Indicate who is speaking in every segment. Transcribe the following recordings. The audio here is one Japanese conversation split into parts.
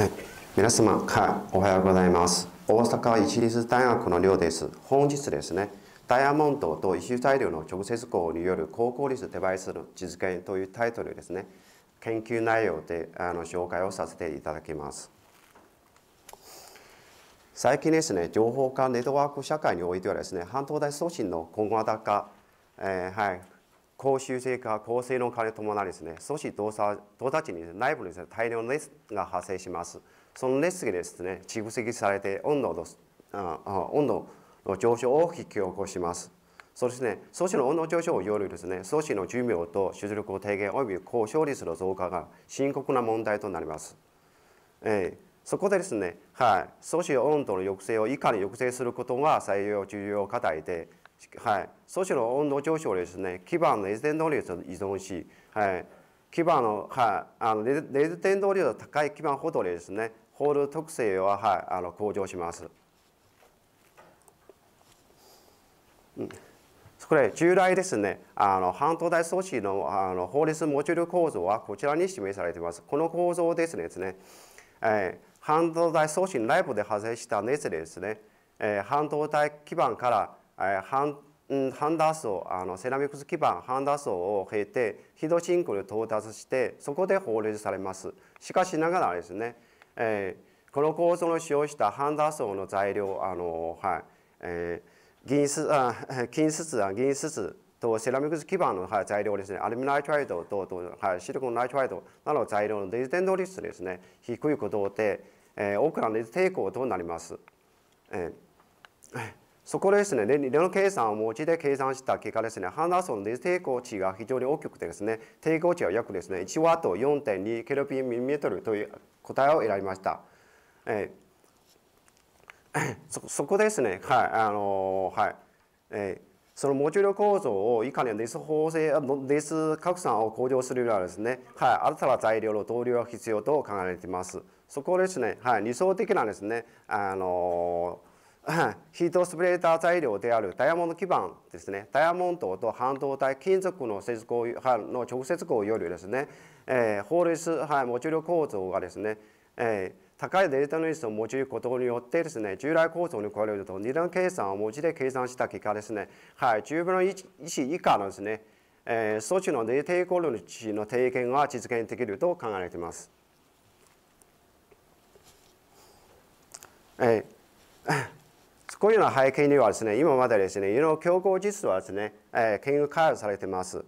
Speaker 1: はい、皆様、はい、おはようございます。大阪市立大学の寮です。本日ですね、ダイヤモンドと石材料の直接光による高効率デバイスの実現というタイトルですね、研究内容であの紹介をさせていただきます。最近ですね、情報化ネットワーク社会においてはですね、半導体送信の今後高、えー、はい、高修正化、高性能化に伴いですね、少し動作、動作地に、内部にですね、大量の熱が発生します。その熱がですね、蓄積されて温度の、あ温度の上昇を引き起こします。そして素ね、の温度上昇よりですね、素子の寿命と出力を低減及び高勝率の増加が深刻な問題となります。えー、そこでですね、はい、素子温度の抑制をいかに抑制することが最重要課題で、はい、組織の温度上昇ですね基盤の熱伝導率に依存し、はい、基盤の,、はい、あの熱伝導率が高い基盤ほどですねホール特性は、はい、あの向上します。うんこれ従来ですね、あの半導体組織のあの法律モジュール構造はこちらに示されています。この構造ですね、ですねえー、半導体組織内部で発生した熱でですね、えー、半導体基盤からハンダー層あのセラミックス基板ハンダー層を経てヒドシンクに到達してそこで放流されますしかしながらですね、えー、この構造を使用したハンダー層の材料あの、はいえー、銀質あ金質や銀質とセラミックス基板の、はい、材料ですね、アルミナイトライドと々、はい、シリコンナイトライドなどの材料の熱伝リ率ですね、低いことで、えー、多くの熱抵抗となります。えーそこですね、理論計算を用いて計算した結果ですね、ハンダーソンの熱抵抗値が非常に大きくてですね、抵抗値は約ですね、1ワット4.2ケロピンミリメートルという答えを選びました。えー、そそこですね、はい、あのー、はい、えー、そのモジュール構造をいかに熱縫製、熱拡散を向上するようなですね、はい、新たな材料の導入が必要と考えています。そこですね、はい、理想的なですね、あのー ヒートスプレーター材料であるダイヤモンド基板ですねダイヤモンドと半導体金属の接合の直接合よりですね、えー、法律、はい、持ちル構造がですね、えー高いデータの率を用いることによってですね、従来構造に比べると二段計算を用いて計算した結果ですね、はい、10分の 1, 1以下のですね、えー、措置の低ータイ値の低減が実現できると考えられています。えーこういうような背景にはですね今までですねいろ強行競合実はですね、えー、研究開発されてます、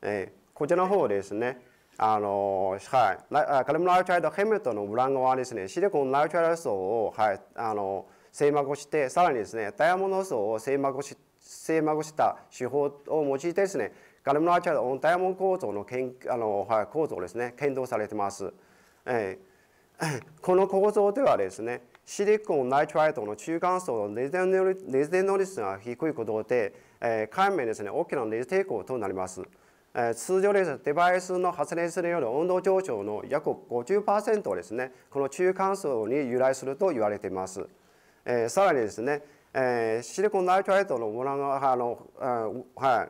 Speaker 1: えー、こちらの方ですねあのはい、カルムライチャイドヘムトの裏側はですねシリコンライチャイド層を、はい、あの精膜してさらにですねダイヤモンド層を精膜し精膜した手法を用いてですねカルムラチャードオンダイヤモンド構造の研あの、はい、構造ですね検討されてます、えー、この構造ではですねシリコンナイトライトの中間層のレゼノレゼノリスが低いことで、えー、海面ですね、大きな熱抵抗となります。えー、通常です、デバイスの発熱による温度上昇の約50%をですね、この中間層に由来すると言われています。えー、さらにですね、えー、シリコンナイトライトのモラがあの、は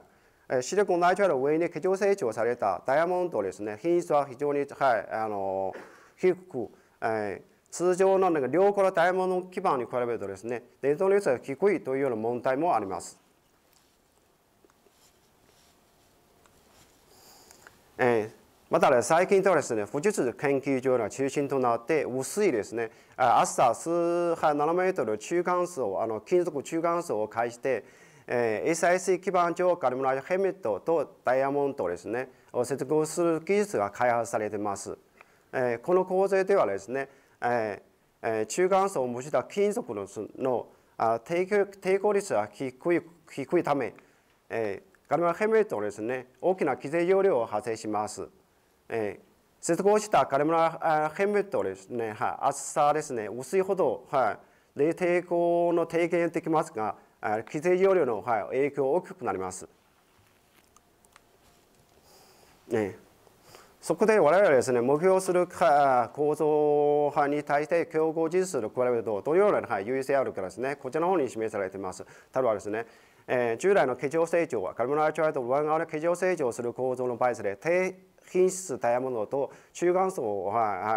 Speaker 1: い、シリコンナイトライトの上に結調成長されたダイヤモンドですね、品質は非常に、はい、あの低く、えー通常の良好な大物基盤に比べるとですね伝統の率が低いというような問題もあります。えー、また、ね、最近ではですね、富士通研究所の中心となって、薄いですね、厚さ数百ナノメートル中間層、あの金属中間層を介して、えー、SIC 基盤上カルムラヘメットとダイヤモンドですね、を接合する技術が開発されています。えー、この構成ではですね、え中間層を模した金属ののあ抵抗抵抗率は低い低いため、えガルマヘメとですね大きな規制容量を発生します。え接合したカルムラヘメトですね、はい、厚さですね、薄いほど、はい、冷抵抗の低減できますが、規制容量の、はい、影響大きくなります。ね、そこで我々はですね、目標する構造派に対して競合実数と比べると、どのような優位性あるかですね、こちらの方に示されています。例えばですね、えー、従来の化粧成長は、カルボナーチュイと1側の経成長する構造のバイで、低品質ダイヤモンドと中間層は、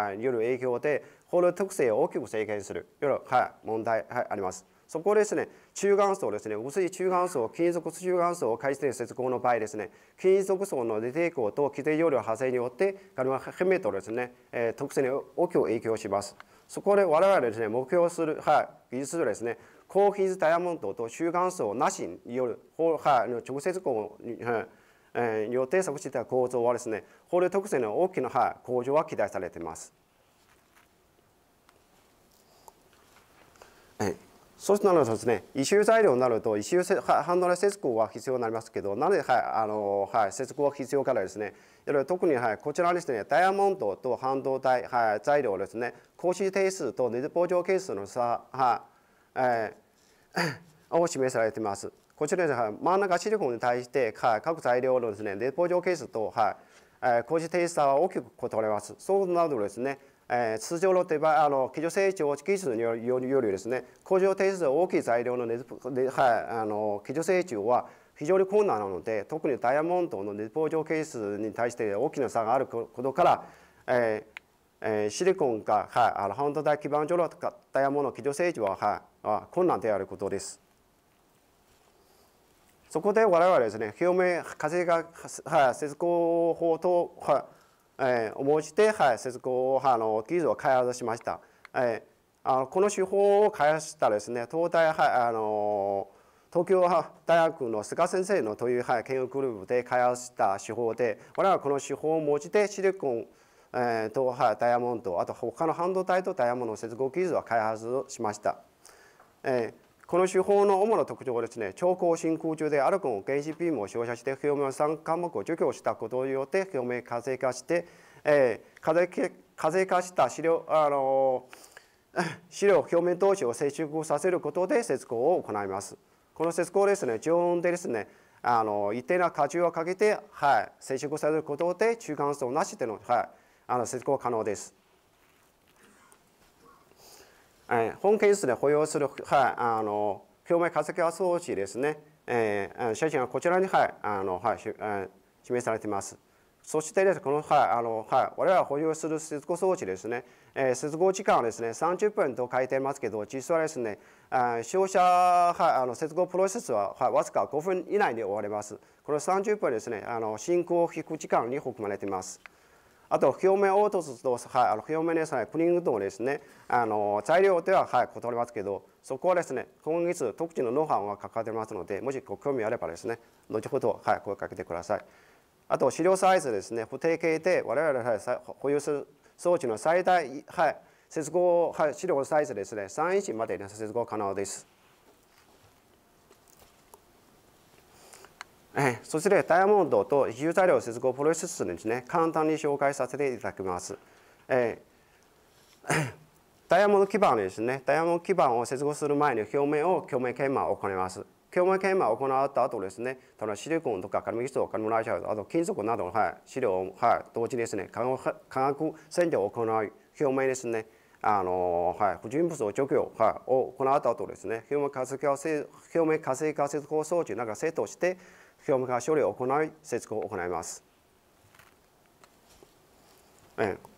Speaker 1: はい、よる影響で、ホール特性を大きく制限する、いろいろ、はい、問題、はい、あります。そこですね、中間層ですね、薄い中間層、金属中間層を回て接合の場合ですね、金属層の出抵抗と規定容量発生によって、ガルマヘメトルですね、えー、特性に大きく影響します。そこで我々ですね、目標する、はい、技術でですね、高品質ダイヤモンドと中間層なしによる、はい、直接合に、はいえー、よって測した構造はですね、法令特性の大きな、はい、向上は期待されています。はいそうなるとですね、異臭材料になると、異臭ハンドル接合は必要になりますけど、なので、はい、あの、はい、接合は必要からですね、特に、はい、こちらですね、ダイヤモンドと半導体、はい、材料ですね、格子定数と熱膨張係数の差、はい、えー、を示されています。こちらです、は真ん中シリコンに対して、はい、各材料のですね、熱膨張係数と、はい、え格子定数は大きく異なります。そうなるとですね、えー、通常の手場あの基準成長技術よりよりですね工場定数大きい材料のネズはい、あの基準成長は非常に困難なので特にダイヤモンドの熱膨張係数に対して大きな差があることから、えーえー、シリコンが、はい、あの半導体基盤上のダイヤモンドの基準成長は、はい、困難であることです。そこで我々はですね表面化が、はい、接合法と、はいえー、思いして、はい、接合波の技術を開発しました。えー、あのこの手法を開発したですね、東大、はい、あの東京大学の菅先生のという、はい、研究グループで開発した手法で、我々はこの手法を用いてシリコン、えー、と、はい、ダイヤモンド、あと他の半導体とダイヤモンドの接合技術を開発しました。えーこの手法の主な特徴はですね超高真空中でアルコンを原子ビームを照射して表面酸化目を除去したことによって表面活性化して、えー、活性化した資料あの 資料表面同士を接触させることで接合を行います。この接合ですね常温でですねあの一定な荷重をかけて、はい、接触されることで中間層なしでの,、はい、あの接合可能です。え本件室で保養する、はい、あの表面化石圧装置ですね、え写真はこちらに、はいあのはいえ示されています。そしてです、ね、この、はいあのはい、我々が保有する接合装置ですね、え接合時間はですね、30分と書いてますけど、実はですね、あ使者、はい、あの接合プロセスは、はい、わずか5分以内で終わります。この30分ですね、あの進行を引く時間に含まれています。あと表面凹凸と、はい、あの表面ですねプリングとですねあの材料では、はい、異なりますけどそこはですね今月特地のノウハウが書かれてますのでもしご興味あればですね後ほど、はい、声かけてくださいあと資料サイズですね不定形で我々が保有する装置の最大、はい、接合、はい、資料サイズですね3インチまで接合可能ですえそしてダイヤモンドと有材料接合プロセスですね簡単に紹介させていただきます、え ダイヤモンド基板ですねダイヤモンド基板を接合する前に表面を表面研磨を行います表面研磨を行った後ですねただシリコンとかカルミスとかカルミライシャルあと金属などの、はい、資料を、はい、同時にですね化学洗浄を行う表面ですねあのはい、純物の除去、はい、を行った後ですね表面活性化表面活性化接合装置なんかセットして表面化処理を行い接合を行います。えー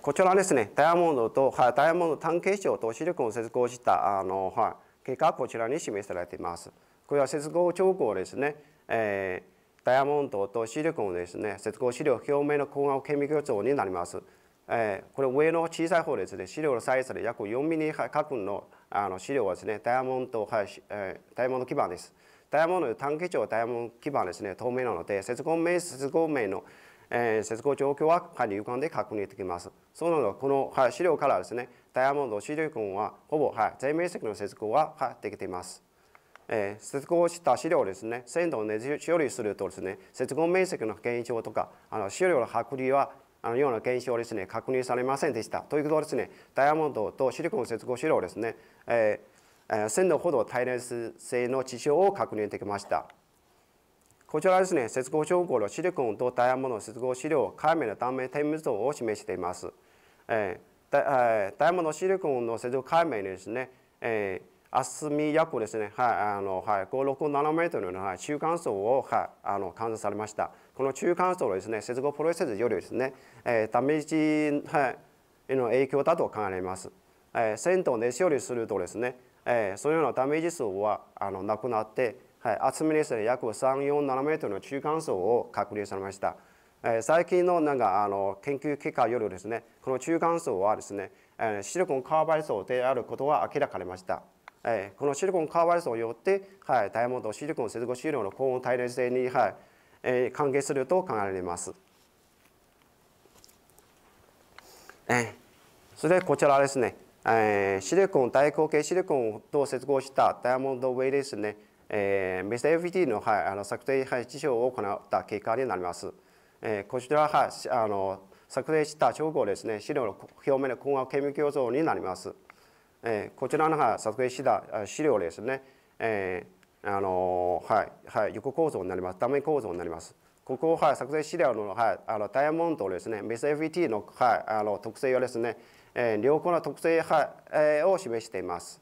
Speaker 1: こちらですね、ダイヤモンドと、はい、ダイヤモンド単結晶とシリコンを接合したあの、はい、結果こちらに示されています。これは接合兆候ですね、えー、ダイヤモンドとシリコンですね、接合資料表面の光合顕微鏡層になります。えー、これ上の小さい方ですね資料のサイズで約4ミリ角のあの資料はですねダイヤモンド、はいえー、ダイヤモンド基板です。ダイヤモンド単基調ダイヤモンド基板ですね透明なので接合面接合面の、えー、接合状況は、はい、流間で確認できます。そうなのこの、はい、資料からですねダイヤモンド資料群はほぼ、はい、全面積の接合は、はい、できています。えー、接合した資料をですね鮮度を、ね、処理するとですね接合面積の減少とかあの資料の剥離はあのような現象をですね確認されませんでした。ということはですねダイヤモンドとシリコン接合資料ですね、えー、鮮度ほど耐熱性の地象を確認できました。こちらですね接合証拠のシリコンとダイヤモンド接合資料を解明の断面点密度を示しています。えー、ダダイヤモンドシリコンの接合解明にですね、えー厚み約ですね、はい、あの、はい、5、6、7メートルの、はい、中間層を、はい、あの、観察されました。この中間層のですね接合プロセスよりですね、えー、ダメージ、はい、の影響だと考えられます。えー、線と熱処理するとですね、えー、そのようなダメージ数はあのなくなって、はい、厚みですね約347メートルの中間層を確認されました。えー、最近のなんかあの研究結果よりですねこの中間層はですね、えー、シリコンカーバイ層であることが明らかにました。えこのシリコンカーバイ層によって、はい、ダイヤモンドシリコン接合資料の高温耐熱性に、はいえ関係すると考えられます。えそれでこちらですね、えシリコン、大口径シリコンと接合したダイヤモンドウェイですね、えー、メス FT の,、はい、あの策定、はい、事象を行った結果になります。えこちらは、い、あの策定した直後ですね、資料の表面の混合顕微鏡像になります。えこちらの、はい、した資料ですね、えーあのはい、はい、横構造になります。ダメ構造になります。ここは、作成資料の,、はい、あのダイヤモンドですね、メス FET の,、はい、あの特性はですね、えー、良好な特性、はいえー、を示しています。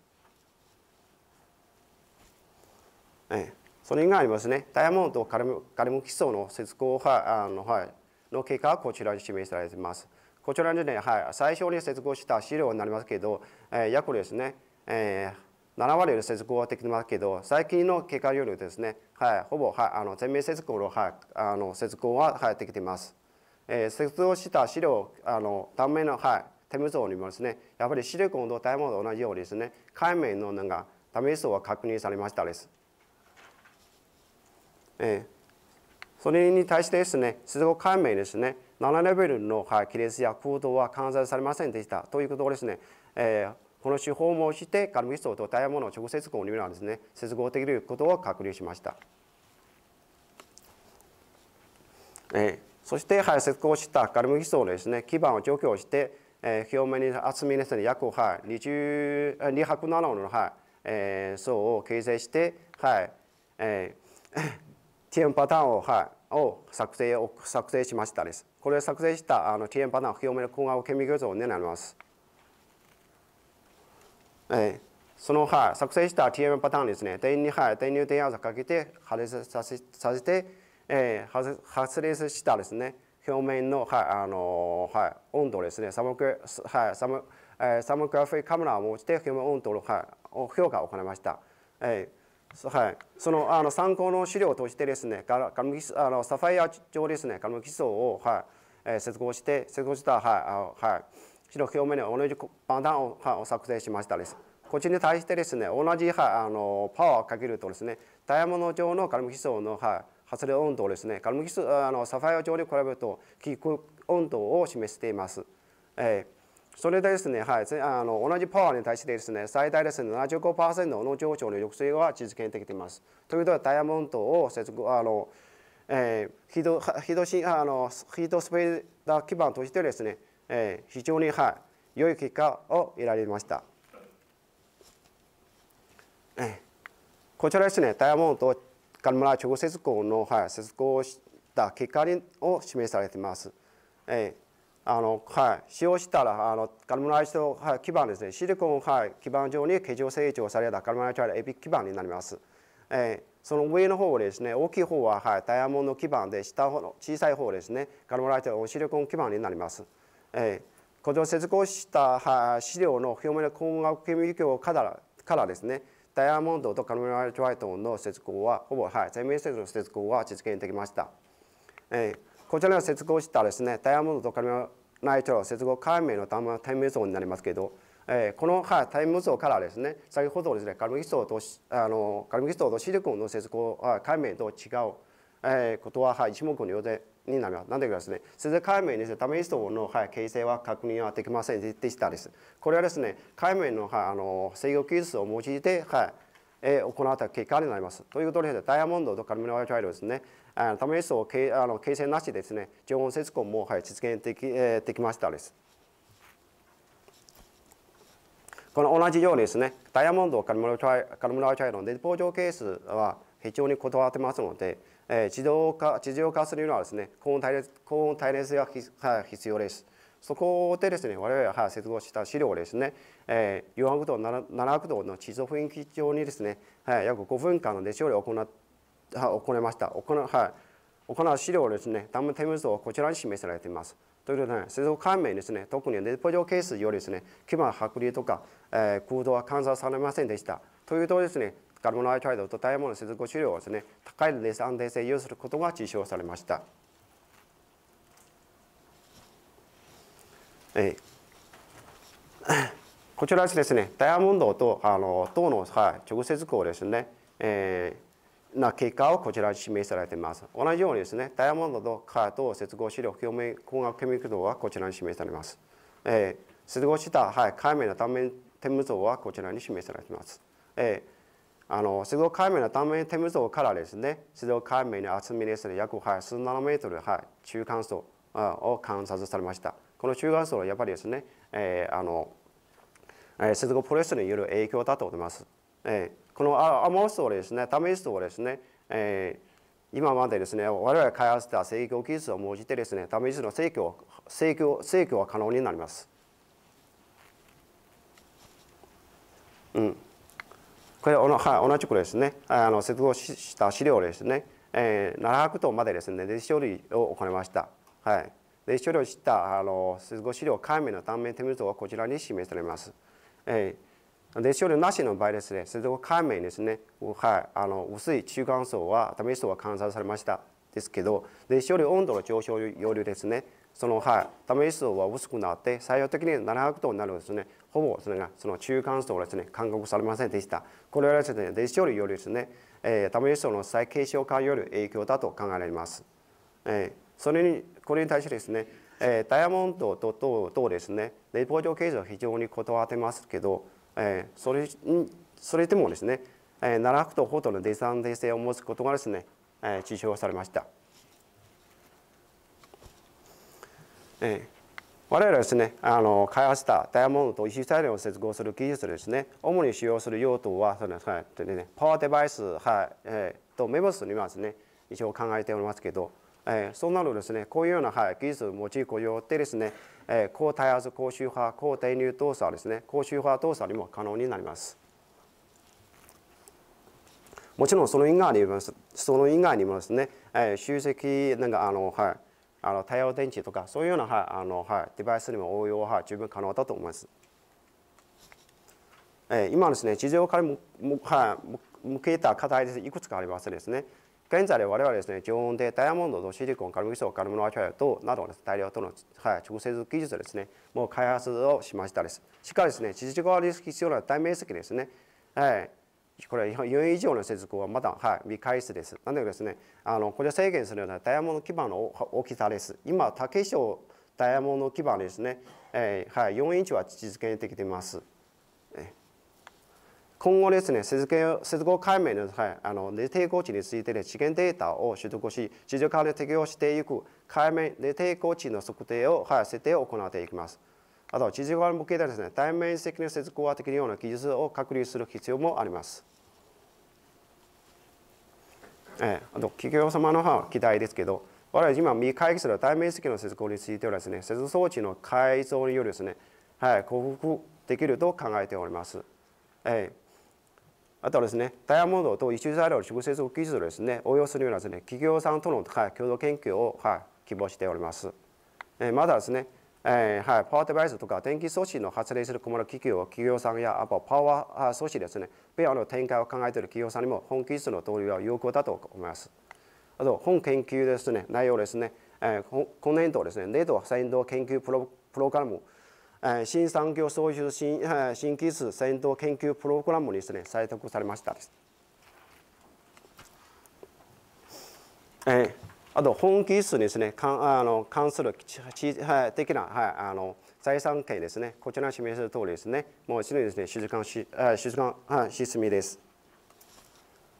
Speaker 1: えー、それ以外にもですね、ダイヤモンドカリムカリム基礎の接合、はいあのはい、の結果はこちらに示されています。こちらにね、はい、最初に接合した資料になりますけど、えー、約ですね、えー7割より接続はできますけど、最近の結果よりですね、はい、ほぼ、はい、あの全面接続の,、はい、あの接続は、はい、できています。えー、接続した資料、あの断面の、はい、手無像にもですね、やぱりシリコンとダイヤモンドと同じようにですね、海面のなんかダメージ層は確認されましたです。えー、それに対してですね、接続海面ですね、7レベルの、はい、亀裂や空洞は観察されませんでしたということですね、えーこの手法を用いてカルミストとダイヤモノを直接購入なんですね接合できることを確認しました、えー、そして、はい、接合したカルミストをですね基板を除去して、えー、表面に厚みですね約、はい、20 207の、はいえー、層を形成して、はいえー、エンパターンを,、はい、を作成を作成しましたです。これを作成したあのティエンパターン表面の混合顕微鏡像になります。えその、はい、作成した TM パターンですね、電に、はい、電流転圧をかけて破裂させさせて、えー、発令したですね、表面の、はいあのはい、温度ですね、サムク,、はいサムえー、サムグラフィーカメラを用いて表面温度の、はい、評価を行いました。えーはい、そのあの参考の資料としてですねガガムキあのサファイア上ですねガム基礎を、はいえー、接合して接合した、はいあはい白表面に同じパターンをを作成しましたです。こっちに対してですね同じあのパワーをかけるとですねダイヤモンド状のカルム基礎の発電温度をですねカルム基礎あのサファイア状に比べると低く温度を示しています。えーそれでですね、はい、あの同じパワーに対してですね、最大ですね、75%の上昇の抑制は実現できています。ということは、ダイヤモンドを接続、あの、えー、ヒート、ヒドシあの、ヒートスペーダー基盤としてですね、え非常に、はい、良い結果を得られました。えこちらですね、ダイヤモンド神村直接校の、はい、接合した結果を示されています。えあのはい、使用したらあのカルムライト、はい、基板ですねシリコン、はい、基板上に形状成長されたカルムライトエビ基板になります、えー、その上の方ですね大きい方は、はい、ダイヤモンド基板で下の小さい方ですねカルムライトシリコン基板になります、えー、このを施工した資料の表面の光学研究機からからですねダイヤモンドとカルメラトライトの接合はほぼ、はい、全面接の接合は実現できました、えー、こちらの接合したですねダイヤモンドとカルメラナイトの接合解明のたタイム輸送になりますけどえー、この、はい、タイム層からですね先ほどですねカルミキトとあのカルメキトとシリコンの接合解明と違う、えー、ことは、はい、一目瞭然になります。なのでですね、自解明ですね、ダメイストの、はい、形成は確認はできませんでしたです。これはですね、海面の、はい、あの制御技術を用いて、はい、え行った結果になります。ということで、ダイヤモンドとカルミナワチャイルですね、ためダメイストをあの形成なしですね、常温接合も、はい、実現でき,、えー、できましたです。この同じようにですね、ダイヤモンドカルミナワチャイルの立法上ケースは非常に断ってますので、えー、地上化地上化するのはですね高温耐熱高温耐熱が必要です。そこでですね我々は接合した資料ですね、えー、400度700度の地上雰囲気上にですね、はい、約5分間の熱処理を行っ行いました行,、は行う資料をですねダムテムズをこちらに示されています。ということで、ね、接合関連ですね特に熱ジ上ケースよりですね基盤剥離とか、えー、空洞は観察されませんでした。というとですねカルモナイトライドとダイヤモンド接合治療をですね高い熱安定性を有することが実証されました。えー、こちらですねダイヤモンドとあの糖の、はい、直接効ですね、えーな結果をこちらに示されています。同じようにですね、ダイヤモンドとカーと接合資料、表面光学顕微鏡はこちらに示されます。えー、接合した、はい、海面の断面点無像はこちらに示されています。えーあの静岡海面の断面天井からですね静岡海面の厚みですね約、はい、数ナノメートル、はい、中間層を観察されましたこの中間層はやっぱりですね、えー、あの、えー、静岡プレスによる影響だと思います、えー、このアモストですねダメージですね、えー今までですね我々が開発した制御技術を用いてですねダメーの制御制御制御は可能になります。うんこれ同じくですねあの接合した資料ですね、えー、奈良白までですね電子処理を行いました。はい、電子処理をしたあの接合資料解明の断面手水はこちらに示されます。えー電子処理なしの場合ですね、接合解明ですね、はい、あの薄い中間層は、ダメ層は観察されましたですけど、電子処理温度の上昇よりですね、その、はい、ためージ層は薄くなって最終的に700頭になるですねほぼそれがその中間層ですね勧告されませんでしたこれはですね電子処理よりですね、えー、ダメージ層の再継承化による影響だと考えられます、えー、それにこれに対してですね、えー、ダイヤモンドと等等ですねレポート形状非常に断ってますけど、えー、それんそれでもですね、えー、700度ほどのデザイン性を持つことがですね、えー、受賞されましたえー、我々はですねあの開発したダイヤモンドと石材料を接合する技術ですね主に使用する用途はその、はい、ね、パワーデバイス、はいえー、とメモスにはですね一応考えておりますけど、えー、そうなるとですねこういうような、はい、技術を用いってですね、えー、高耐圧高周波高電流動作ですね高周波動作にも可能になります。もちろんその以外にもその以外にもですね、えー、集積なんかあのはいあの太陽電池とかそういうような、はいあのはい、デバイスにも応用は、十分可能だと思います。えー、今ですね地上からもも、はい、向けた課題ですいくつかありますですね。現在で我々ですね、常温でダイヤモンドとシリコン、カルミソ、カルミノアチャイとなどの大量との、はい、直接技術ですね、もう開発をしましたです。しかしですね、地上側に必要な大面積ですね、はい、これは4以上の接続はまだ、はい、未開始です。なのでですね、あのこれ制限するのはなダイヤモンド基盤の大きさです。今、竹賞ダイヤモンド基盤ですね、えー、はい、4インチは実現できています。今後ですね、接続解明の,、はい、あの抵抗値についてで、ね、資源データを取得し、市場化に適用していく解明抵抗値の測定を、はい、設定を行っていきます。あとは地上側向けたですね、対面積の接合的なような技術を確立する必要もあります。えー、あと企業様のは期待ですけど、我々今未解決する対面積の接合についてはですね、接続装置の改造によりですね、はい、克服できると考えております。えーあとはですね、ダイヤモンドと一種材料の直接技術をですね、応用するようなですね、企業さんとの、はい、共同研究を、はい、希望しております。えー、まだですね、えー、はい、パワーデバイスとか電気装置の発令する小機企業、企業さんや、あとパワー装置ですね、ペアの展開を考えている企業さんにも本技術の導入は有効だと思います。あと、本研究ですね、内容ですね、えー、今年度ですね、年度先導研究プロプログラム、えー、新産業創出新新技術先導研究プログラムにですね、採択されましたです。えーあと本気質ですね、かあの関するい、的な、はい、あの財産権ですね、こちら示す通りですね、もう一度ですね、静かし静か沈みです。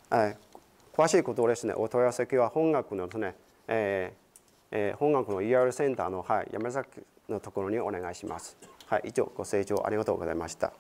Speaker 1: はい、詳しいことをですね、お問い合わせは本学のですね、えーえー、本学の ER センターの、はい、山崎のところにお願いします。はい、以上ご清聴ありがとうございました。